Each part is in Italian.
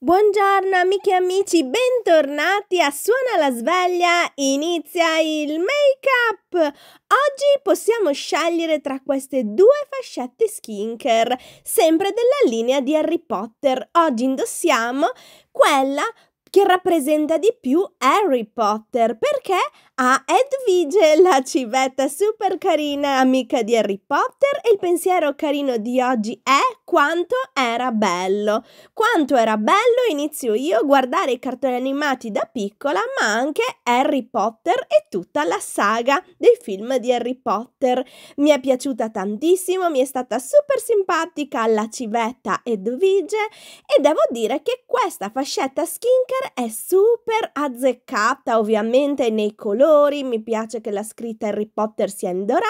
Buongiorno amiche e amici, bentornati a Suona la sveglia, inizia il make up! Oggi possiamo scegliere tra queste due fascette skincare, sempre della linea di Harry Potter. Oggi indossiamo quella che rappresenta di più Harry Potter perché ha Edwige, la civetta super carina amica di Harry Potter e il pensiero carino di oggi è quanto era bello. Quanto era bello inizio io a guardare i cartoni animati da piccola ma anche Harry Potter e tutta la saga dei film di Harry Potter. Mi è piaciuta tantissimo, mi è stata super simpatica la civetta Edwige e devo dire che questa fascetta skincare Rider è super azzeccata ovviamente nei colori, mi piace che la scritta Harry Potter sia in dorato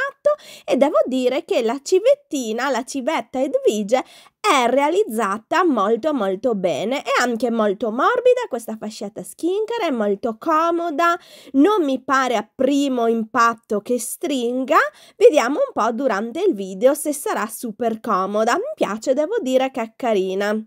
e devo dire che la civettina, la civetta Edvige è realizzata molto molto bene, è anche molto morbida questa fascietta skincare, è molto comoda, non mi pare a primo impatto che stringa, vediamo un po' durante il video se sarà super comoda, mi piace, devo dire che è carina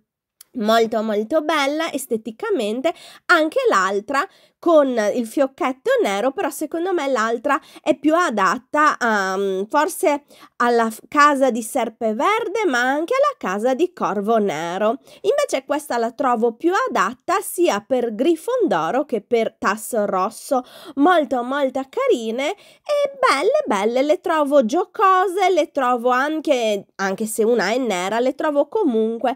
molto molto bella esteticamente anche l'altra con il fiocchetto nero, però secondo me l'altra è più adatta a, ehm, forse alla casa di serpe verde, ma anche alla casa di corvo nero. Invece questa la trovo più adatta sia per Grifondoro che per Tasso Rosso. Molto molto carine e belle belle, le trovo giocose, le trovo anche, anche se una è nera, le trovo comunque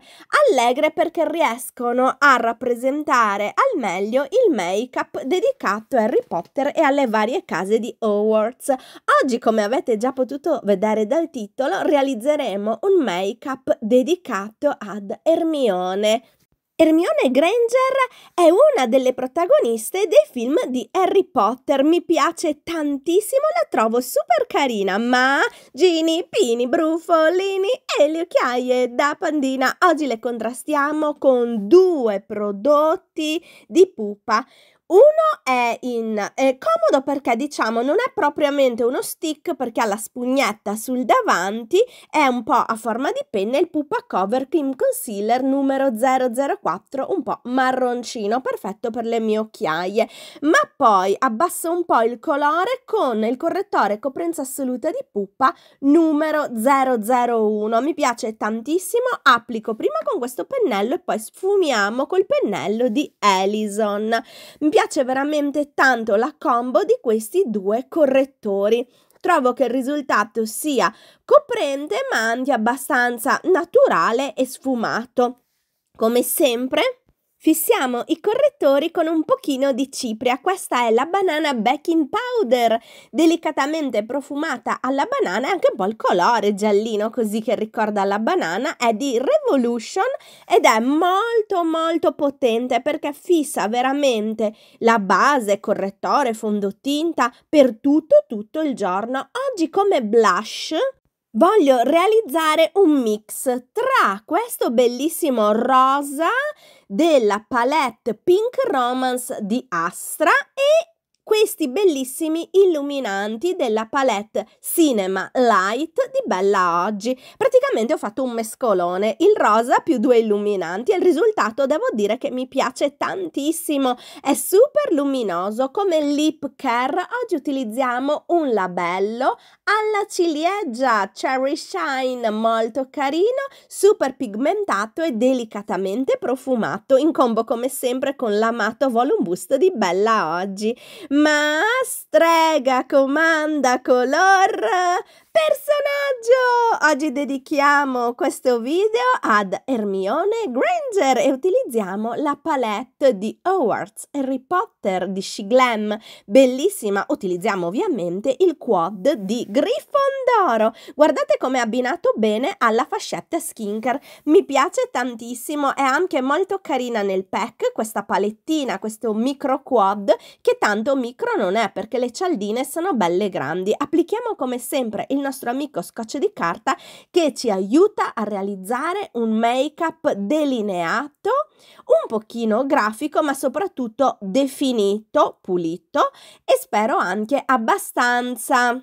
allegre perché riescono a rappresentare al meglio il make-up dedicato a Harry Potter e alle varie case di Hogwarts. Oggi, come avete già potuto vedere dal titolo, realizzeremo un make-up dedicato ad Hermione. Hermione Granger è una delle protagoniste dei film di Harry Potter, mi piace tantissimo, la trovo super carina, ma Gini, Pini, Brufolini e le occhiaie da pandina oggi le contrastiamo con due prodotti di pupa. Uno è in è comodo perché diciamo non è propriamente uno stick perché ha la spugnetta sul davanti, è un po' a forma di penna il pupa cover cream concealer numero 004 un po' marroncino, perfetto per le mie occhiaie. Ma poi abbasso un po' il colore con il correttore coprenza assoluta di pupa numero 001. Mi piace tantissimo, applico prima con questo pennello e poi sfumiamo col pennello di Ellison. Mi piace veramente tanto la combo di questi due correttori. Trovo che il risultato sia coprente ma anche abbastanza naturale e sfumato. Come sempre Fissiamo i correttori con un pochino di cipria, questa è la banana baking powder, delicatamente profumata alla banana e anche un po' il colore giallino così che ricorda la banana, è di Revolution ed è molto molto potente perché fissa veramente la base, correttore, fondotinta per tutto tutto il giorno. Oggi come blush voglio realizzare un mix tra questo bellissimo rosa della palette Pink Romance di Astra e questi bellissimi illuminanti della palette Cinema Light di Bella Oggi. Praticamente ho fatto un mescolone, il rosa più due illuminanti e il risultato devo dire che mi piace tantissimo, è super luminoso come lip care, oggi utilizziamo un labello alla ciliegia Cherry Shine molto carino, super pigmentato e delicatamente profumato in combo come sempre con l'amato Volume Boost di Bella Oggi. Ma strega comanda color Oggi dedichiamo questo video ad Hermione Granger e utilizziamo la palette di Howard's Harry Potter di Shiglam, bellissima. Utilizziamo ovviamente il quad di Gryffondoro. Guardate come è abbinato bene alla fascetta skincare. Mi piace tantissimo, è anche molto carina nel pack questa palettina, questo micro quad che tanto micro non è perché le cialdine sono belle grandi. Applichiamo come sempre il nostro amico scotch di carta che ci aiuta a realizzare un make-up delineato, un pochino grafico, ma soprattutto definito, pulito e spero anche abbastanza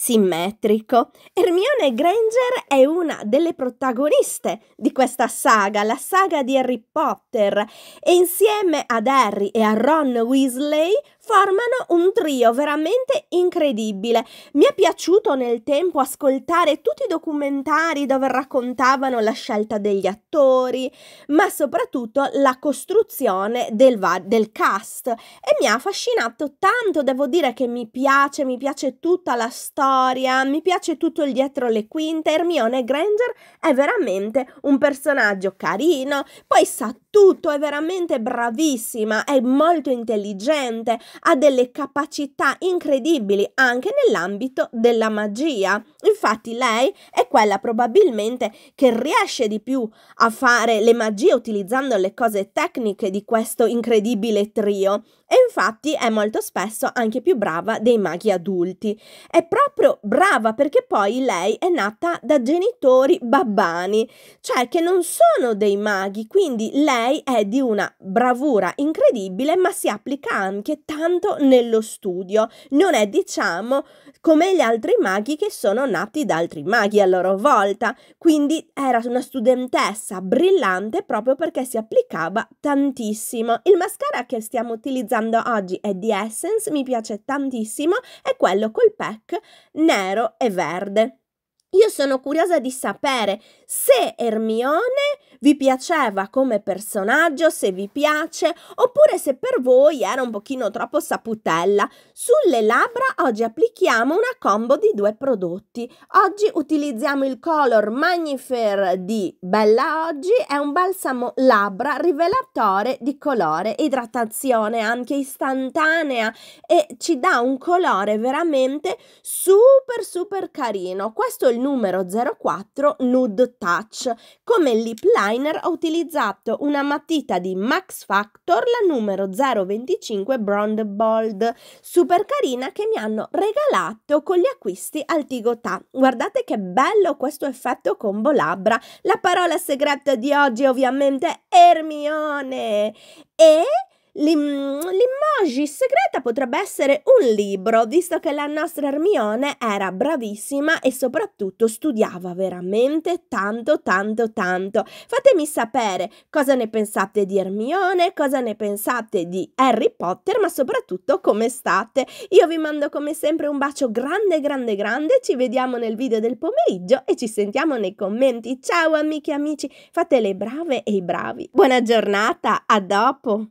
simmetrico. Hermione Granger è una delle protagoniste di questa saga, la saga di Harry Potter, e insieme ad Harry e a Ron Weasley formano un trio veramente incredibile. Mi è piaciuto nel tempo ascoltare tutti i documentari dove raccontavano la scelta degli attori, ma soprattutto la costruzione del, va- del cast e mi ha affascinato tanto, devo dire che mi piace, mi piace tutta la storia, mi piace tutto il dietro le quinte, Hermione Granger è veramente un personaggio carino, poi sa tutto, è veramente bravissima, è molto intelligente, ha delle capacità incredibili anche nell'ambito della magia. Infatti lei è quella probabilmente che riesce di più a fare le magie utilizzando le cose tecniche di questo incredibile trio e infatti è molto spesso anche più brava dei maghi adulti. È proprio brava perché poi lei è nata da genitori babbani, cioè che non sono dei maghi, quindi lei è di una bravura incredibile, ma si applica anche tanto nello studio. Non è, diciamo, come gli altri maghi che sono nati da altri maghi a loro volta. Quindi era una studentessa brillante proprio perché si applicava tantissimo. Il mascara che stiamo utilizzando usando oggi è di Essence, mi piace tantissimo, è quello col pack nero e verde. Io sono curiosa di sapere se Ermione vi piaceva come personaggio, se vi piace, oppure se per voi era un pochino troppo saputella. Sulle labbra oggi applichiamo una combo di due prodotti. Oggi utilizziamo il Color Magnifer di Bella Oggi, è un balsamo labbra rivelatore di colore, idratazione anche istantanea e ci dà un colore veramente super super carino. Questo è il numero 04 Nude Touch. Come lip liner ho utilizzato una matita di Max Factor, la numero 025 Blonde Bold, super carina che mi hanno regalato con gli acquisti al Tigotà. Guardate che bello questo effetto combo labbra. La parola segreta di oggi ovviamente è Ermione. E l'emoji segreta potrebbe essere un libro, visto che la nostra Hermione era bravissima e soprattutto studiava veramente tanto, tanto, tanto. Fatemi sapere cosa ne pensate di Hermione, cosa ne pensate di Harry Potter, ma soprattutto come state. Io vi mando come sempre un bacio grande, grande, grande, ci vediamo nel video del pomeriggio e ci sentiamo nei commenti. Ciao amiche e amici, fate le brave e i bravi. Buona giornata, a dopo!